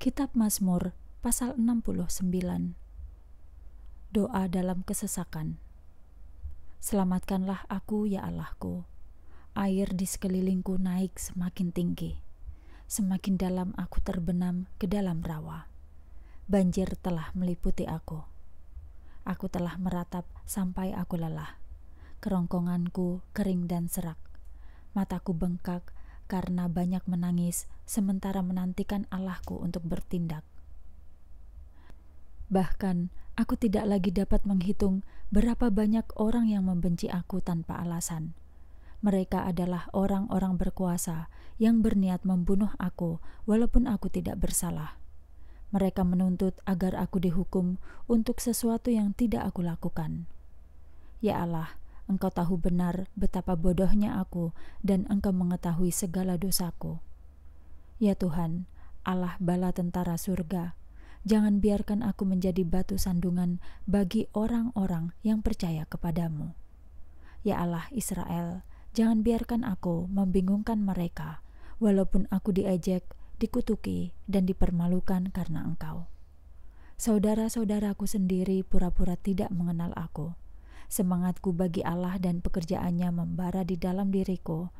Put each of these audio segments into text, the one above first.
Kitab Mazmur pasal 69 Doa dalam kesesakan Selamatkanlah aku ya Allahku Air di sekelilingku naik semakin tinggi Semakin dalam aku terbenam ke dalam rawa Banjir telah meliputi aku Aku telah meratap sampai aku lelah Kerongkonganku kering dan serak Mataku bengkak karena banyak menangis sementara menantikan Allahku untuk bertindak. Bahkan aku tidak lagi dapat menghitung berapa banyak orang yang membenci aku tanpa alasan. Mereka adalah orang-orang berkuasa yang berniat membunuh aku, walaupun aku tidak bersalah. Mereka menuntut agar aku dihukum untuk sesuatu yang tidak aku lakukan. Ya Allah, Engkau tahu benar betapa bodohnya aku, dan Engkau mengetahui segala dosaku. Ya Tuhan, Allah bala tentara surga, jangan biarkan aku menjadi batu sandungan bagi orang-orang yang percaya kepadamu. Ya Allah Israel, jangan biarkan aku membingungkan mereka, walaupun aku diejek, dikutuki, dan dipermalukan karena engkau. Saudara-saudaraku sendiri pura-pura tidak mengenal aku.' Semangatku bagi Allah dan pekerjaannya membara di dalam diriku.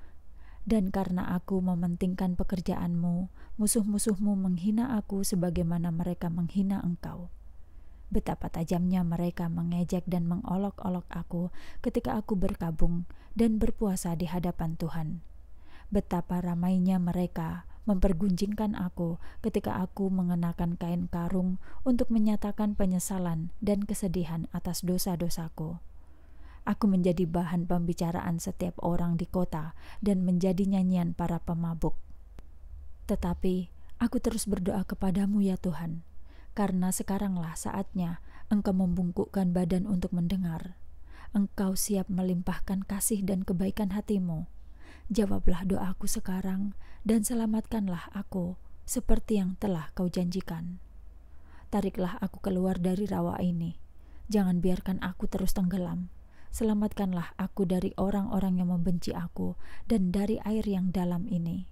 Dan karena aku mementingkan pekerjaanmu, musuh-musuhmu menghina aku sebagaimana mereka menghina engkau. Betapa tajamnya mereka mengejek dan mengolok-olok aku ketika aku berkabung dan berpuasa di hadapan Tuhan. Betapa ramainya mereka mempergunjingkan aku ketika aku mengenakan kain karung untuk menyatakan penyesalan dan kesedihan atas dosa-dosaku. Aku menjadi bahan pembicaraan setiap orang di kota dan menjadi nyanyian para pemabuk. Tetapi aku terus berdoa kepadamu, ya Tuhan, karena sekaranglah saatnya Engkau membungkukkan badan untuk mendengar. Engkau siap melimpahkan kasih dan kebaikan hatimu. Jawablah doaku sekarang dan selamatkanlah aku seperti yang telah kau janjikan. Tariklah aku keluar dari rawa ini. Jangan biarkan aku terus tenggelam Selamatkanlah aku dari orang-orang yang membenci aku dan dari air yang dalam ini.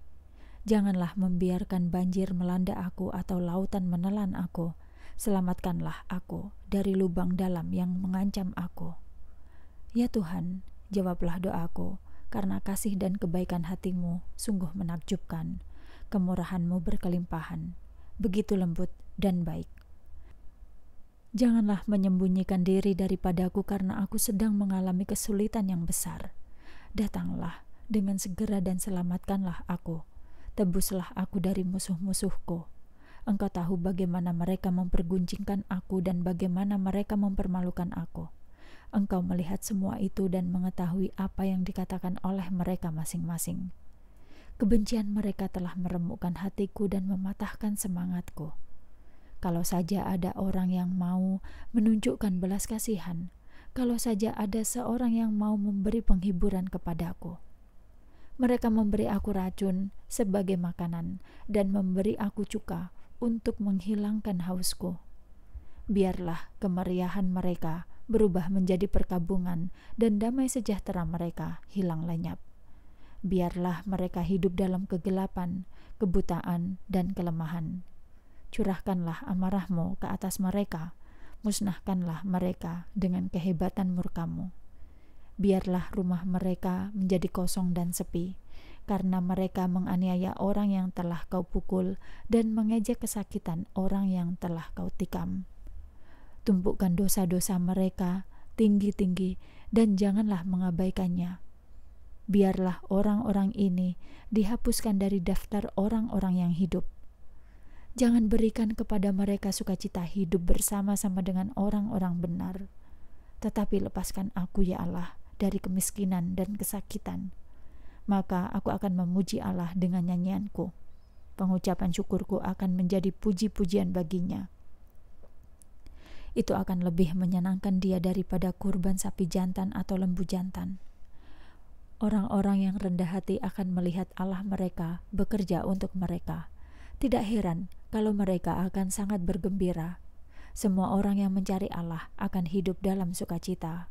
Janganlah membiarkan banjir melanda aku atau lautan menelan aku. Selamatkanlah aku dari lubang dalam yang mengancam aku. Ya Tuhan, jawablah doaku, karena kasih dan kebaikan hatimu sungguh menakjubkan. Kemurahanmu berkelimpahan, begitu lembut dan baik. Janganlah menyembunyikan diri daripadaku karena aku sedang mengalami kesulitan yang besar. Datanglah dengan segera dan selamatkanlah aku. Tebuslah aku dari musuh-musuhku. Engkau tahu bagaimana mereka memperguncingkan aku dan bagaimana mereka mempermalukan aku. Engkau melihat semua itu dan mengetahui apa yang dikatakan oleh mereka masing-masing. Kebencian mereka telah meremukkan hatiku dan mematahkan semangatku kalau saja ada orang yang mau menunjukkan belas kasihan, kalau saja ada seorang yang mau memberi penghiburan kepadaku. Mereka memberi aku racun sebagai makanan dan memberi aku cuka untuk menghilangkan hausku. Biarlah kemeriahan mereka berubah menjadi perkabungan dan damai sejahtera mereka hilang lenyap. Biarlah mereka hidup dalam kegelapan, kebutaan, dan kelemahan curahkanlah amarahmu ke atas mereka, musnahkanlah mereka dengan kehebatan murkamu. Biarlah rumah mereka menjadi kosong dan sepi, karena mereka menganiaya orang yang telah kau pukul dan mengejek kesakitan orang yang telah kau tikam. Tumpukan dosa-dosa mereka tinggi-tinggi dan janganlah mengabaikannya. Biarlah orang-orang ini dihapuskan dari daftar orang-orang yang hidup Jangan berikan kepada mereka sukacita hidup bersama-sama dengan orang-orang benar. Tetapi lepaskan aku, ya Allah, dari kemiskinan dan kesakitan. Maka aku akan memuji Allah dengan nyanyianku. Pengucapan syukurku akan menjadi puji-pujian baginya. Itu akan lebih menyenangkan dia daripada kurban sapi jantan atau lembu jantan. Orang-orang yang rendah hati akan melihat Allah mereka bekerja untuk mereka tidak heran kalau mereka akan sangat bergembira. Semua orang yang mencari Allah akan hidup dalam sukacita.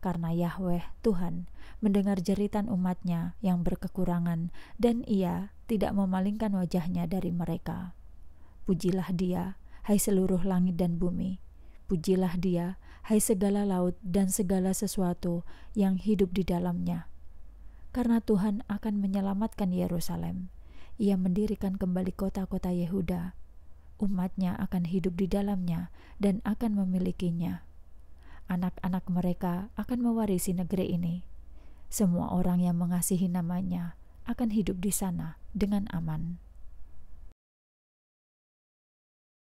Karena Yahweh, Tuhan, mendengar jeritan umatnya yang berkekurangan dan ia tidak memalingkan wajahnya dari mereka. Pujilah dia, hai seluruh langit dan bumi. Pujilah dia, hai segala laut dan segala sesuatu yang hidup di dalamnya, karena Tuhan akan menyelamatkan Yerusalem ia mendirikan kembali kota-kota Yehuda. Umatnya akan hidup di dalamnya dan akan memilikinya. Anak-anak mereka akan mewarisi negeri ini. Semua orang yang mengasihi namanya akan hidup di sana dengan aman.